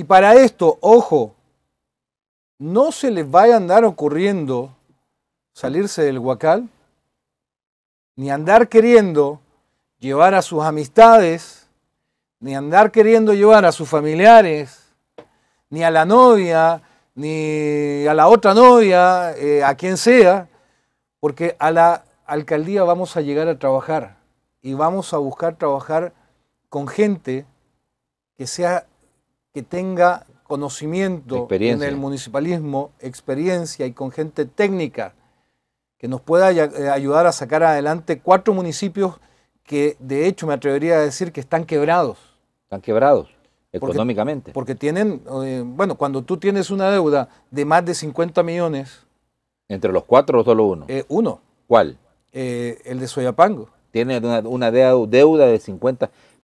Y para esto, ojo, no se les vaya a andar ocurriendo salirse del huacal, ni andar queriendo llevar a sus amistades, ni andar queriendo llevar a sus familiares, ni a la novia, ni a la otra novia, eh, a quien sea, porque a la alcaldía vamos a llegar a trabajar y vamos a buscar trabajar con gente que sea que tenga conocimiento en el municipalismo, experiencia y con gente técnica que nos pueda eh, ayudar a sacar adelante cuatro municipios que de hecho me atrevería a decir que están quebrados. Están quebrados económicamente. Porque, tienen, eh, bueno, cuando tú tienes una deuda de más de 50 millones... ¿Entre los cuatro o solo uno? Eh, uno. ¿Cuál? el de Soyapango. Tiene una, una deuda de 50